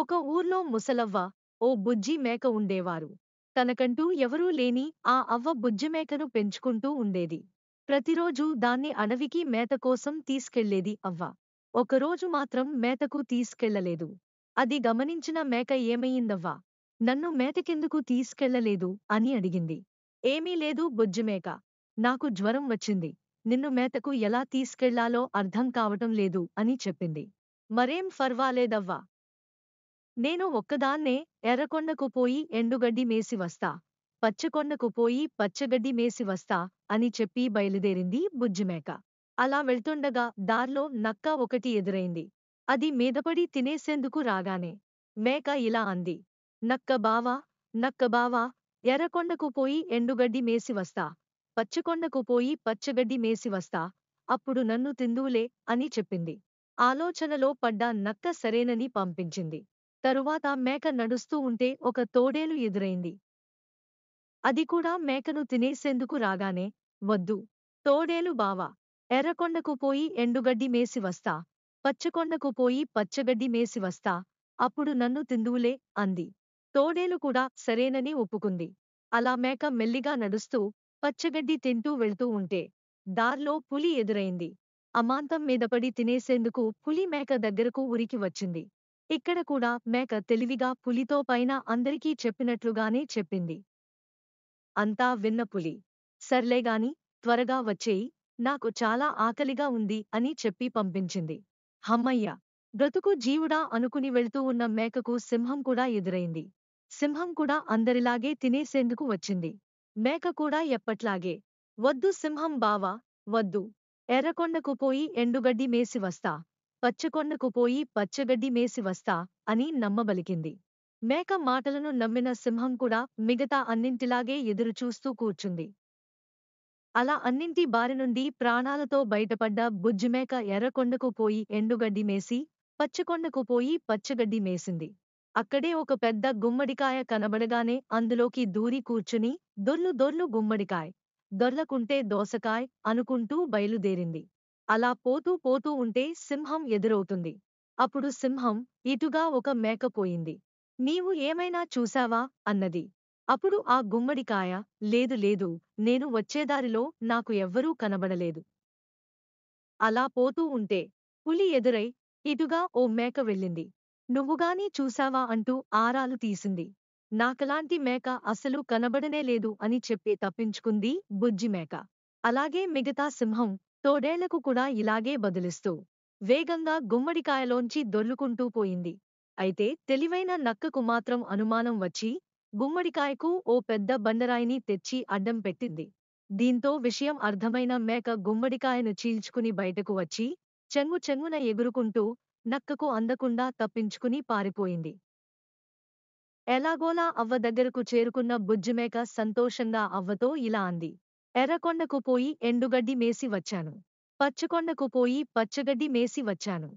ఒక ఊర్లో ముసలవ్వ ఓ బుజ్జి మేక ఉండేవారు తనకంటూ ఎవరూ లేని ఆ అవ్వ బుజ్జిమేకను పెంచుకుంటూ ఉండేది ప్రతిరోజూ దాన్ని అడవికి మేత కోసం తీసుకెళ్లేది అవ్వ ఒకరోజు మాత్రం మేతకు తీసుకెళ్లలేదు అది గమనించిన మేక ఏమయ్యిందవ్వా నన్ను మేతకెందుకు తీసుకెళ్లలేదు అని అడిగింది ఏమీ లేదు బుజ్జిమేక నాకు జ్వరం వచ్చింది నిన్ను మేతకు ఎలా తీసుకెళ్లాలో అర్థం కావటం లేదు అని చెప్పింది మరేం ఫర్వాలేదవ్వా నేను ఒక్కదాన్నే ఎర్రకొండకు పోయి ఎండుగడ్డి మేసి వస్తా పచ్చకొండకు పోయి పచ్చగడ్డి మేసి వస్తా అని చెప్పి బయలుదేరింది బుజ్జిమేక అలా వెళ్తుండగా దార్లో నక్క ఒకటి ఎదురైంది అది మీదపడి తినేసేందుకు రాగానే మేక ఇలా అంది నక్క బావా నక్క బావా ఎర్రకొండకు పోయి ఎండుగడ్డి మేసి వస్తా పచ్చకొండకు పోయి పచ్చగడ్డి మేసి వస్తా అప్పుడు నన్ను తిందువులే అని చెప్పింది ఆలోచనలో పడ్డ నక్క సరేనని పంపించింది తరువాత మేక నడుస్తూ ఉంటే ఒక తోడేలు ఎదురైంది అది కూడా మేకను తినేసేందుకు రాగానే వద్దు తోడేలు బావా ఎర్రకొండకు పోయి ఎండుగడ్డి మేసి వస్తా పచ్చకొండకు పోయి పచ్చగడ్డి మేసి వస్తా అప్పుడు నన్ను తిందువులే అంది తోడేలు కూడా సరేనని ఒప్పుకుంది అలా మేక మెల్లిగా నడుస్తూ పచ్చగడ్డి తింటూ వెళ్తూ ఉంటే దార్లో పులి ఎదురైంది అమాంతం మీదపడి తినేసేందుకు పులి మేక దగ్గరకు ఉరికి వచ్చింది ఇక్కడ కూడా మేక తెలివిగా పులితో పైన అందరికీ చెప్పినట్లుగానే చెప్పింది అంతా విన్న పులి సర్లేగాని త్వరగా వచ్చేయి నాకు చాలా ఆకలిగా ఉంది అని చెప్పి పంపించింది హమ్మయ్య బ్రతుకు జీవుడా అనుకుని వెళ్తూ ఉన్న మేకకు సింహం కూడా ఎదురైంది సింహం కూడా అందరిలాగే తినేసేందుకు వచ్చింది మేక కూడా ఎప్పట్లాగే వద్దు సింహం బావా వద్దు ఎర్రకొండకు పోయి ఎండుగడ్డి మేసి వస్తా పచ్చకొండకు పోయి పచ్చగడ్డి మేసి వస్తా అని నమ్మబలికింది మేక మాటలను నమ్మిన సింహం కూడా మిగతా అన్నింటిలాగే ఎదురుచూస్తూ కూర్చుంది అలా అన్నింటి బారి నుండి ప్రాణాలతో బయటపడ్డ బుజ్జిమేక ఎర్రకొండకు పోయి ఎండుగడ్డి మేసి పచ్చకొండకు పోయి పచ్చగడ్డి మేసింది అక్కడే ఒక పెద్ద గుమ్మడికాయ కనబడగానే అందులోకి దూరి కూర్చుని దొర్లు దొర్లు గుమ్మడికాయ్ దొర్లకుంటే దోసకాయ్ అనుకుంటూ బయలుదేరింది అలా పోతూ పోతూ ఉంటే సింహం ఎదురవుతుంది అప్పుడు సింహం ఇటుగా ఒక మేక పోయింది నీవు ఏమైనా చూశావా అన్నది అప్పుడు ఆ గుమ్మడికాయ లేదు లేదు నేను వచ్చేదారిలో నాకు ఎవ్వరూ కనబడలేదు అలా పోతూ ఉంటే పులి ఎదురై ఇటుగా ఓ మేక వెళ్ళింది నువ్వుగాని చూశావా అంటూ ఆరాలు తీసింది నాకలాంటి మేక అసలు కనబడనే లేదు అని చెప్పి తప్పించుకుంది బుజ్జిమేక అలాగే మిగతా సింహం తోడేళ్లకు కూడా ఇలాగే బదులిస్తూ వేగంగా గుమ్మడికాయలోంచి దొర్లుకుంటూ పోయింది అయితే తెలివైన నక్కకు మాత్రం అనుమానం వచ్చి గుమ్మడికాయకు ఓ పెద్ద బండరాయిని తెచ్చి అడ్డం పెట్టింది దీంతో విషయం అర్థమైన మేక గుమ్మడికాయను చీల్చుకుని బయటకు వచ్చి చెంగు చెంగున ఎగురుకుంటూ నక్కకు అందకుండా తప్పించుకుని పారిపోయింది ఎలాగోలా అవ్వ దగ్గరకు చేరుకున్న బుజ్జుమేక సంతోషంగా అవ్వతో ఇలా అంది ఎర్రకొండకు పోయి ఎండుగడ్డి మేసి వచ్చాను పచ్చకొండకు పోయి పచ్చగడ్డి మేసి వచ్చాను